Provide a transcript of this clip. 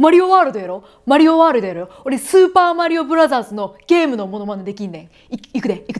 マリオワールドやろマリオワールドやろ俺スーパーマリオブラザーズのゲームのモノマネできんねん。いいくで、いくで。